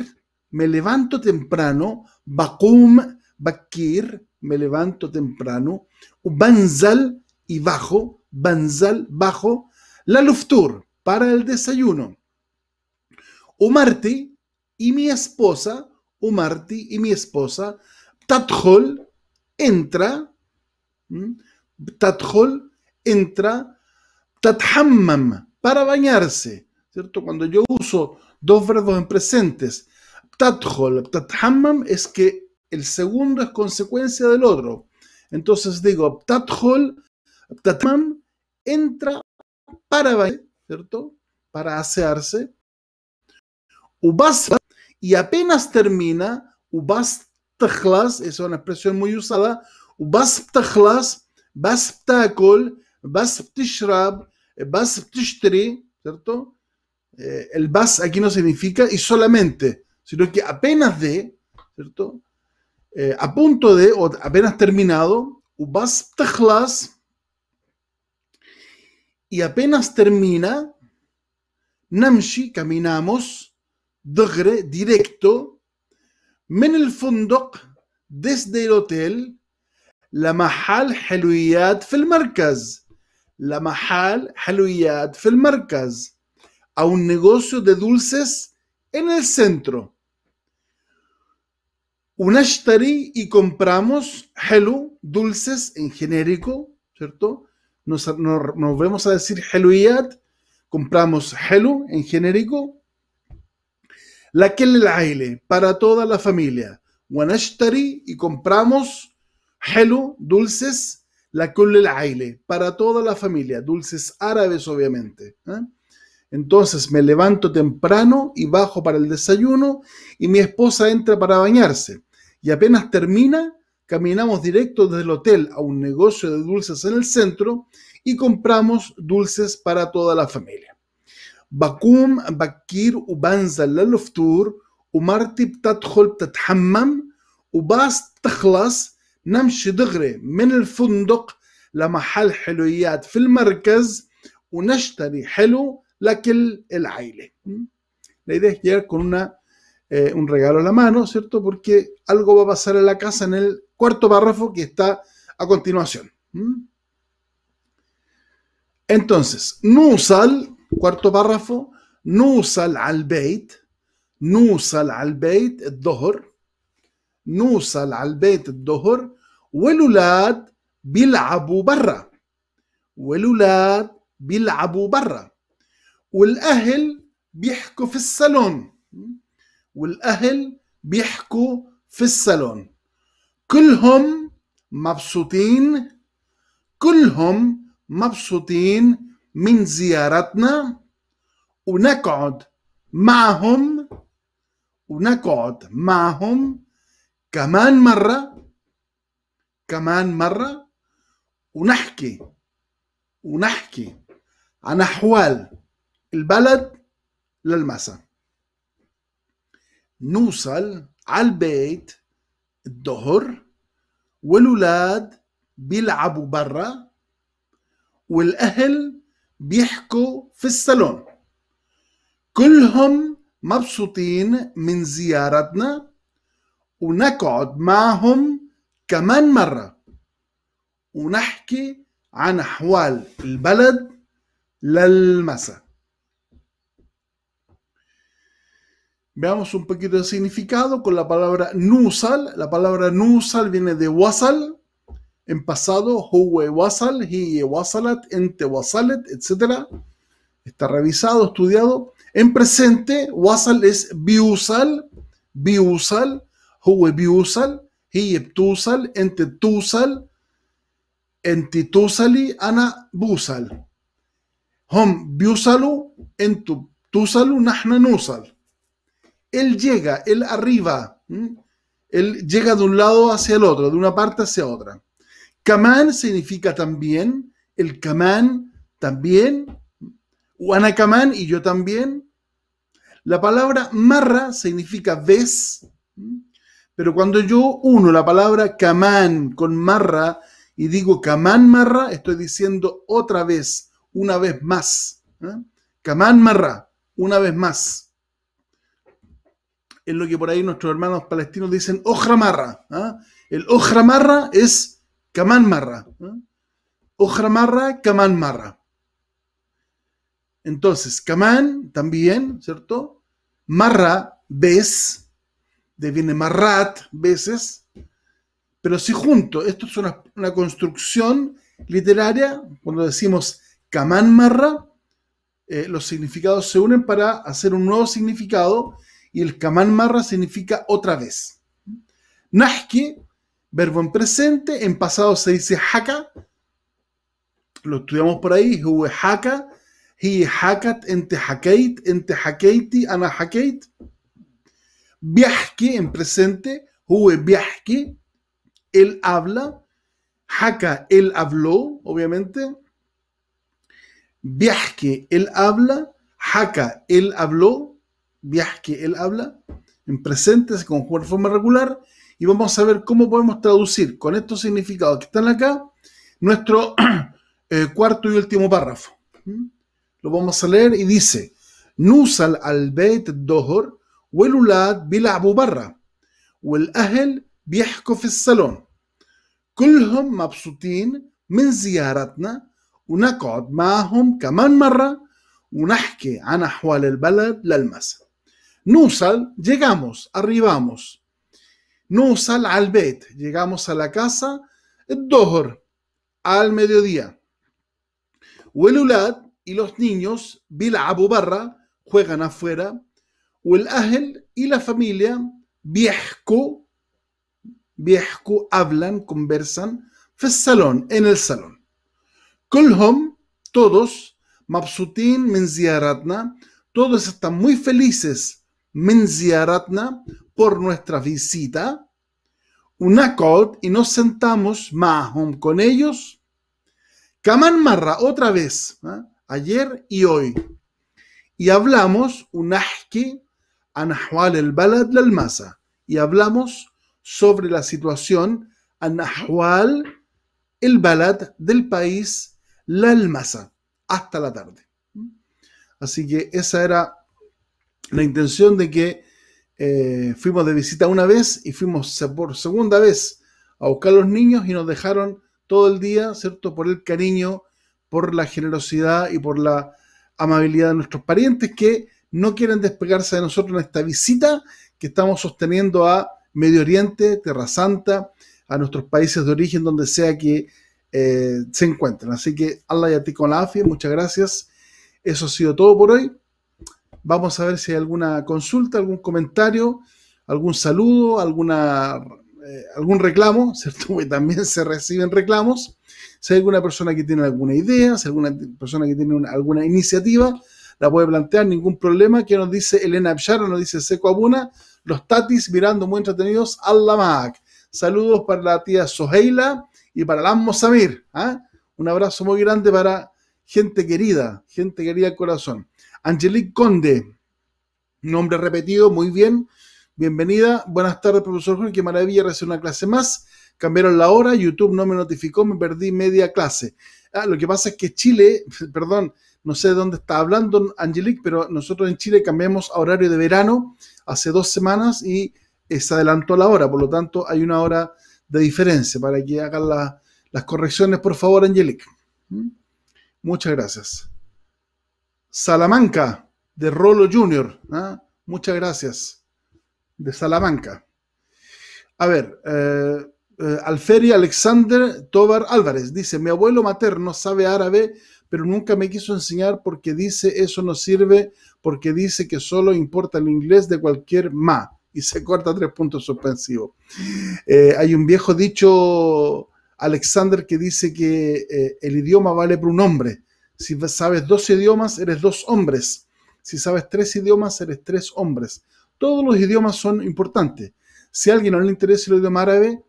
Me levanto temprano. Bakum bakir. Me levanto temprano. Ubanzal y bajo. Banzal bajo. La luftur. Para el desayuno. marte y mi esposa. Umarte y mi esposa. Tadjol. Entra. Tadhol entra, tathammam, para bañarse, ¿cierto? Cuando yo uso dos verbos en presentes, tadhol, Tadhammam es que el segundo es consecuencia del otro. Entonces digo, tadhol, Tadhammam entra para bañarse, ¿cierto? Para asearse. Ubas, y apenas termina, ubas Esa es una expresión muy usada, ubas bas ptakol, bas ptishrab, bas eh, ptishtre, ¿cierto? Eh, el bas aquí no significa y solamente, sino que apenas de, ¿cierto? Eh, a punto de, o apenas terminado, bas ptachlas y apenas termina, namshi, caminamos, dogre, directo, men el fundok desde el hotel, la لمحل حلويات في المركز mahal حلويات في المركز a un negocio de dulces en el centro. Unashtari y compramos hello dulces en genérico, ¿cierto? Nos, nos, vemos a decir heluyat, compramos hello en genérico. La que el aire para toda la familia. ونشتري y compramos Helu, dulces, la el aile, para toda la familia, dulces árabes obviamente. ¿eh? Entonces me levanto temprano y bajo para el desayuno y mi esposa entra para bañarse. Y apenas termina, caminamos directo desde el hotel a un negocio de dulces en el centro y compramos dulces para toda la familia. Bakum bakir ubanza tathammam, ubas نمشي دغري من الفندق لمحل حلويات في المركز ونشتري حلو لكل العائلة. La idea es llegar con una, eh, un regalo a la mano, ¿cierto? Porque algo va a pasar en la casa en el cuarto párrafo que está a continuación. Entonces, Nusal, cuarto párrafo, نوصل على البيت نوصل على البيت الظهر نوصل على البيت الظهر والولاد بيلعبوا برا والولاد بيلعبوا برا والاهل بيحكوا في الصالون والاهل بيحكوا في الصالون كلهم مبسوطين كلهم مبسوطين من زيارتنا ونقعد معهم ونقعد معهم كمان مره كمان مرة ونحكي ونحكي عن أحوال البلد للمساء نوصل على البيت الظهر والولاد بيلعبوا برا والأهل بيحكوا في الصالون كلهم مبسوطين من زيارتنا ونقعد معهم كمان marra ونحكي عن أحوال البلد للمساء Veamos un poquito de significado con la palabra nusal. La palabra nusal viene de wasal, en pasado, huwe wasal, hiye wasalat, ente wasalet, etc. Está revisado, estudiado. En presente, wasal es biusal, biusal, huwe biusal, tú entetusal, انت ana انت hom انا بوصل هم él llega él arriba él llega de un lado hacia el otro de una parte hacia otra Kamán significa también el kamán también uana kamán y yo también la palabra marra significa ves pero cuando yo uno la palabra Kamán con marra y digo Kamán marra, estoy diciendo otra vez, una vez más. Kamán ¿eh? marra, una vez más. Es lo que por ahí nuestros hermanos palestinos dicen ohramarra. ¿eh? El ohramarra es Kamán marra. ¿eh? Ohramarra, Marra, Kamán marra. Entonces, Kamán también, ¿cierto? Marra, ves de Marrat, veces, pero sí junto. Esto es una, construcción literaria, cuando decimos Kamán Marra, eh, los significados se unen para hacer un nuevo significado y el Kamán Marra significa otra vez. Nahki, verbo en presente, en pasado se dice haka, lo estudiamos por ahí, huwe haka, hi hakat, ente hakeit, ente hakeiti ana hakeit, Viajki en presente, hue viajki, él habla. Haka, él habló, obviamente. Viajki, él habla. Haka, él habló. Viajki, él habla. En presente se conjuga de forma regular. Y vamos a ver cómo podemos traducir con estos significados que están acá nuestro eh, cuarto y último párrafo. ¿Mm? Lo vamos a leer y dice: Nusal al Beit Dohor والولاد بيلعبوا برا والأهل بيحكوا في الصالون كلهم مبسوطين من زيارتنا ونقعد معهم كمان مرة ونحكي عن أحوال البلد للمساء نوصل llegamos arribamos نوصل على البيت llegamos a la casa الظهر al mediodía والولاد y los niños بيلعبوا برا juegan afuera والأهل y la familia بيحكوا بيحكوا hablan conversan en el salón كلهم todos Mapsutin, menziaratna todos están muy felices menziaratna por nuestra visita ونقعد y nos sentamos معهم con ellos كمان Marra, otra vez ¿ah? ayer y hoy y hablamos ونحكي Nahual el Balad la almaza. y hablamos sobre la situación Nahual el Balad del país la almaza, hasta la tarde. Así que esa era la intención de que eh, fuimos de visita una vez y fuimos por segunda vez a buscar a los niños y nos dejaron todo el día, ¿cierto? Por el cariño, por la generosidad y por la amabilidad de nuestros parientes que no quieren despegarse de nosotros en esta visita que estamos sosteniendo a Medio Oriente, Tierra Santa, a nuestros países de origen, donde sea que eh, se encuentren. Así que Allah y con la afi, muchas gracias. Eso ha sido todo por hoy. Vamos a ver si hay alguna consulta, algún comentario, algún saludo, alguna, eh, algún reclamo, ¿cierto? Porque también se reciben reclamos. Si hay alguna persona que tiene alguna idea, si hay alguna persona que tiene alguna iniciativa, la puede plantear, ningún problema. ¿Qué nos dice Elena Abshara? Nos dice Seco Abuna, los tatis mirando muy entretenidos al Mac! Saludos para la tía Soheila y para la Samir. ¿ah? Un abrazo muy grande para gente querida, gente querida al corazón. Angelique Conde, nombre repetido, muy bien. Bienvenida, buenas tardes, profesor Julio. qué maravilla Recién una clase más. Cambiaron la hora, YouTube no me notificó, me perdí media clase. Ah, lo que pasa es que Chile, perdón, no sé de dónde está hablando Angelic, pero nosotros en Chile cambiamos a horario de verano hace dos semanas y eh, se adelantó la hora, por lo tanto hay una hora de diferencia para que hagan las correcciones, por favor, Angelique. ¿Mm? Muchas gracias. Salamanca, de Rolo Junior. ¿ah? Muchas gracias. De Salamanca. A ver, eh, eh Alexander Tobar Álvarez dice, mi abuelo materno sabe árabe pero nunca me quiso enseñar porque dice eso no sirve, porque dice que solo importa el inglés de cualquier ma. Y se corta tres puntos suspensivos. Eh, hay un viejo dicho, Alexander, que dice que eh, el idioma vale por un hombre. Si sabes dos idiomas, eres dos hombres. Si sabes tres idiomas, eres tres hombres. Todos los idiomas son importantes. Si a alguien no le interesa el idioma árabe,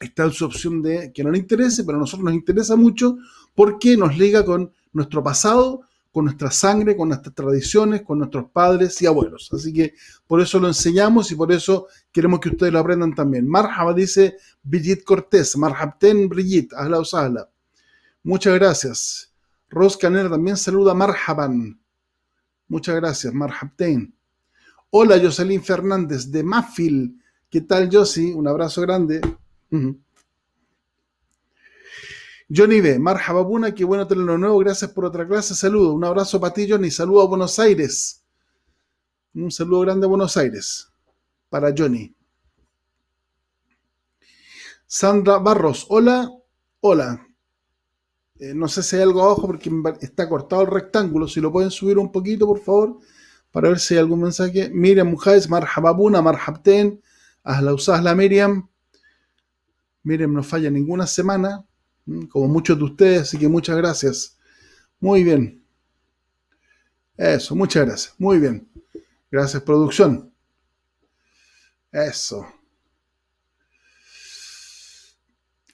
está en su opción de que no le interese, pero a nosotros nos interesa mucho porque nos liga con nuestro pasado, con nuestra sangre, con nuestras tradiciones, con nuestros padres y abuelos. Así que por eso lo enseñamos y por eso queremos que ustedes lo aprendan también. Marhaba dice Brigitte Cortés, Marhabten Brigitte, hazla, hazla. Muchas gracias. Ros también saluda Marhaban. Muchas gracias, Marhabten. Hola, Jocelyn Fernández de Mafil. ¿Qué tal, Josy? Un abrazo grande. Johnny B, Marjababuna, qué bueno tenerlo nuevo, gracias por otra clase, saludo, un abrazo para ti Johnny, saludo a Buenos Aires, un saludo grande a Buenos Aires, para Johnny. Sandra Barros, hola, hola, eh, no sé si hay algo abajo porque está cortado el rectángulo. Si lo pueden subir un poquito, por favor, para ver si hay algún mensaje. Miriam Mujáez, Marjababuna, Marhabten, la Miriam. Miren, no falla ninguna semana, como muchos de ustedes, así que muchas gracias. Muy bien. Eso, muchas gracias. Muy bien. Gracias, producción. Eso.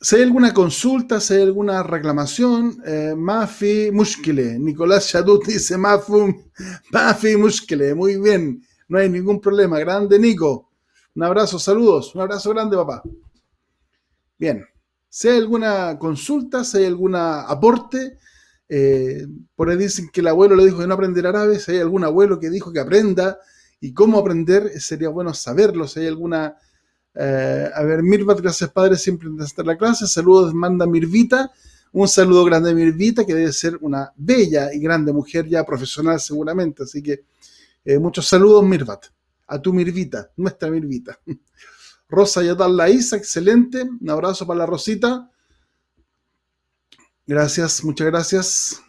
Si hay alguna consulta, si hay alguna reclamación, eh, Mafi Mushkile. Nicolás Chadut dice mafu, Mafi Muy bien, no hay ningún problema. Grande Nico. Un abrazo, saludos. Un abrazo grande, papá. Bien, si hay alguna consulta, si hay algún aporte, eh, por ahí dicen que el abuelo le dijo de no aprender árabe, si hay algún abuelo que dijo que aprenda y cómo aprender, sería bueno saberlo, si hay alguna... Eh, a ver, Mirvat, gracias padre, siempre estar la clase. Saludos, manda Mirvita. Un saludo grande a Mirvita, que debe ser una bella y grande mujer ya profesional seguramente. Así que eh, muchos saludos, Mirvat. A tu Mirvita, nuestra Mirvita. Rosa Yatal Isa, excelente. Un abrazo para la Rosita. Gracias, muchas gracias.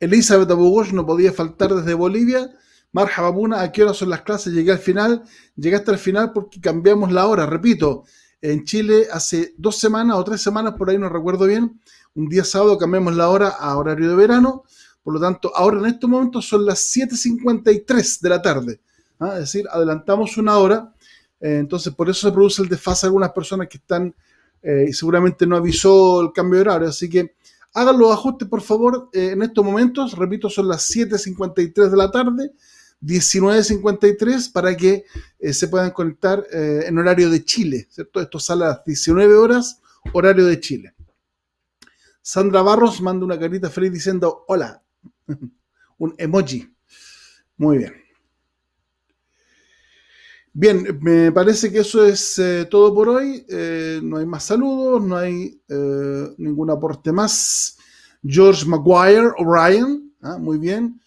Elizabeth Abugosh no podía faltar desde Bolivia. Marja Babuna, ¿a qué hora son las clases? Llegué al final, llegué hasta el final porque cambiamos la hora, repito. En Chile hace dos semanas o tres semanas, por ahí no recuerdo bien, un día sábado cambiamos la hora a horario de verano. Por lo tanto, ahora en estos momentos son las 7.53 de la tarde. ¿ah? Es decir, adelantamos una hora eh, entonces, por eso se produce el desfase de algunas personas que están eh, y seguramente no avisó el cambio de horario. Así que hagan los ajustes, por favor, eh, en estos momentos. Repito, son las 7.53 de la tarde, 19.53, para que se puedan conectar en horario de Chile, ¿cierto? Esto sale a las 19 horas, horario de Chile. Sandra Barros manda una carita feliz diciendo hola, un emoji. Muy bien. Bien, me parece que eso es eh, todo por hoy. Eh, no hay más saludos, no hay eh, ningún aporte más. George Maguire O'Brien, ¿ah? muy bien.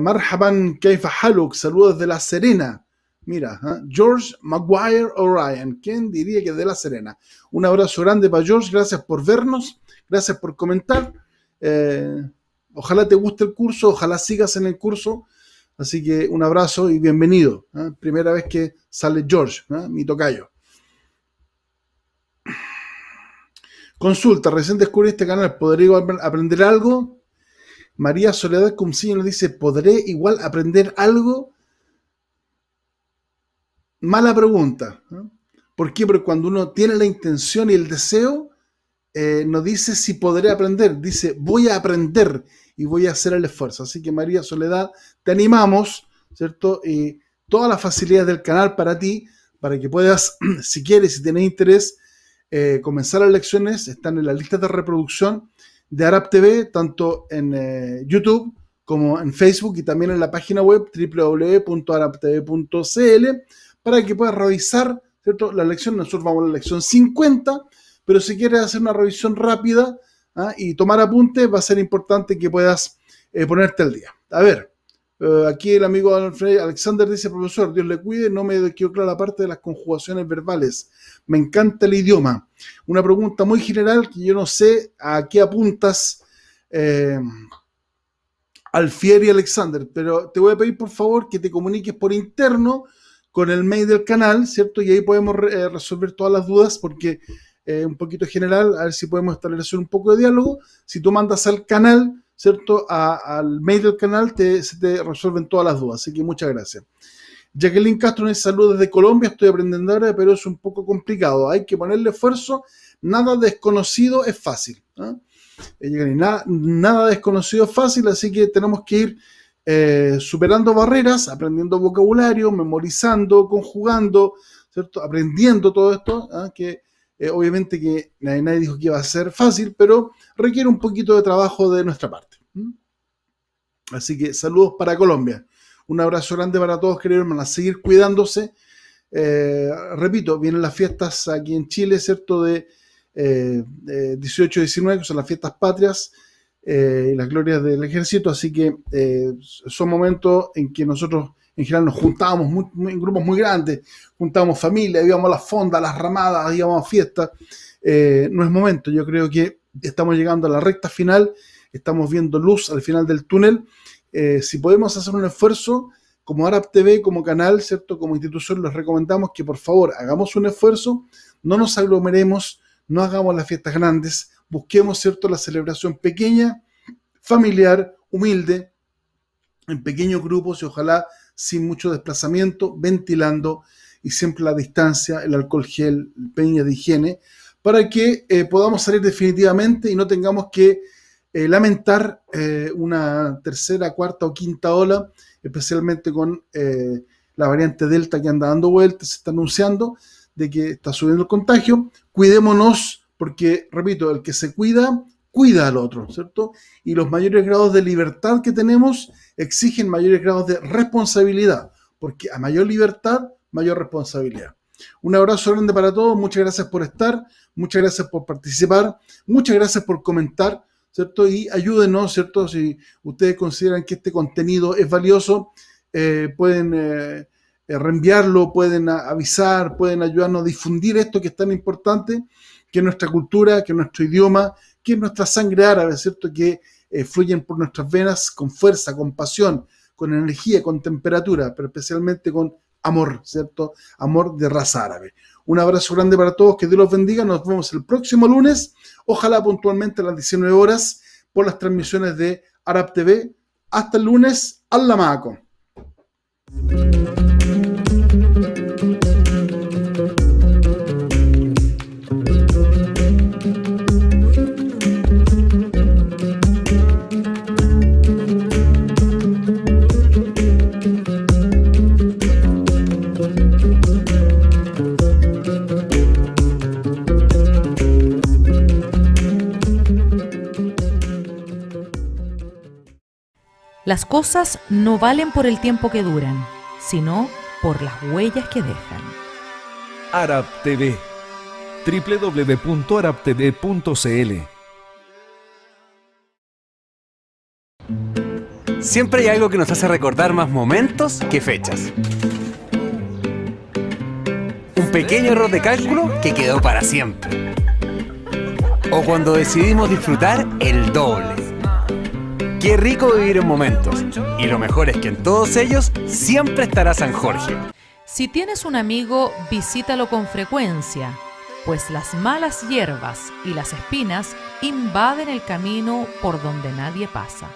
Marhaban Keifa Haluk, saludos de La Serena. Mira, ¿ah? George Maguire O'Brien, ¿quién diría que de La Serena? Un abrazo grande para George, gracias por vernos, gracias por comentar. ojalá te guste el curso, ojalá sigas en el curso. Así que un abrazo y bienvenido. ¿eh? Primera vez que sale George, ¿eh? mi tocayo. Consulta, recién descubrí este canal, ¿podré igual aprender algo? María Soledad Cumcillo nos dice, ¿podré igual aprender algo? Mala pregunta. ¿eh? ¿Por qué? Porque cuando uno tiene la intención y el deseo, no dice si podré aprender, dice voy a aprender y voy a hacer el esfuerzo. Así que María Soledad, te animamos, ¿cierto? Y todas las facilidades del canal para ti, para que puedas, si quieres, si tienes interés, eh, comenzar las lecciones. Están en la lista de reproducción de Arab TV, tanto en eh, YouTube como en Facebook y también en la página web www.arabtv.cl para que puedas revisar ¿cierto? la lección. Nosotros vamos a la lección 50, pero si quieres hacer una revisión rápida, ¿ah? y tomar apuntes va a ser importante que puedas eh, ponerte al día. A ver, eh, aquí el amigo Alexander dice, profesor, Dios le cuide, no me quedó clara la parte de las conjugaciones verbales. Me encanta el idioma. Una pregunta muy general que yo no sé a qué apuntas. Alfier eh, Alfieri Alexander, pero te voy a pedir por favor que te comuniques por interno con el mail del canal, ¿cierto? Y ahí podemos resolver todas las dudas porque eh, un poquito general, a ver si podemos establecer un poco de diálogo. Si tú mandas al canal, ¿cierto? al mail del canal se te resuelven todas las dudas. Así que muchas gracias. Jacqueline Castro en salud desde Colombia, estoy aprendiendo ahora, pero es un poco complicado. Hay que ponerle esfuerzo, nada desconocido es fácil. ¿ah? Eh, nada, desconocido es fácil, así que tenemos que ir eh, superando barreras, aprendiendo vocabulario, memorizando, conjugando, ¿cierto? aprendiendo todo esto, ¿ah? que eh, obviamente que nadie, dijo que iba a ser fácil, pero requiere un poquito de trabajo de nuestra parte. Así que saludos para Colombia. Un abrazo grande para todos, queridos hermanos. seguir cuidándose. Eh, repito, vienen las fiestas aquí en Chile, ¿cierto? De 18 eh, 19, que son las fiestas patrias y las glorias del ejército. Así que son momentos en que nosotros en general nos juntábamos en grupos muy grandes, juntábamos familia, íbamos a las fondas, las ramadas, íbamos a fiestas. Eh, no es momento, yo creo que estamos llegando a la recta final, estamos viendo luz al final del túnel. Eh, si podemos hacer un esfuerzo, como Arab TV, como canal, ¿cierto? Como institución, les recomendamos que por favor hagamos un esfuerzo, no nos aglomeremos, no hagamos las fiestas grandes, busquemos, ¿cierto?, la celebración pequeña, familiar, humilde, en pequeños grupos y ojalá sin mucho desplazamiento, ventilando y siempre la distancia, el alcohol gel, peña de higiene, para que eh, podamos salir definitivamente y no tengamos que eh, lamentar eh, una tercera, cuarta o quinta ola, especialmente con la variante Delta que anda dando vueltas, se está anunciando de que está subiendo el contagio. Cuidémonos porque, repito, el que se cuida cuida al otro, ¿cierto? Y los mayores grados de libertad que tenemos exigen mayores grados de responsabilidad, porque a mayor libertad, mayor responsabilidad. Un abrazo grande para todos, muchas gracias por estar, muchas gracias por participar, muchas gracias por comentar, ¿cierto? Y ayúdenos, ¿cierto? Si ustedes consideran que este contenido es valioso, eh, pueden eh, reenviarlo, pueden avisar, pueden ayudarnos a difundir esto que es tan importante, que nuestra cultura, que nuestro idioma, que es nuestra sangre árabe, ¿cierto? Que eh, fluyen por nuestras venas con fuerza, con pasión, con energía, con temperatura, pero especialmente con amor, ¿cierto? Amor de raza árabe. Un abrazo grande para todos, que Dios los bendiga, nos vemos el próximo lunes, ojalá puntualmente a las 19 horas, por las transmisiones de Arab TV. Hasta el lunes, la Las cosas no valen por el tiempo que duran, sino por las huellas que dejan. Arab TV Siempre hay algo que nos hace recordar más momentos que fechas. Un pequeño error de cálculo que quedó para siempre. O cuando decidimos disfrutar el doble Qué rico vivir en momentos. Y lo mejor es que en todos ellos siempre estará San Jorge. Si tienes un amigo, visítalo con frecuencia, pues las malas hierbas y las espinas invaden el camino por donde nadie pasa.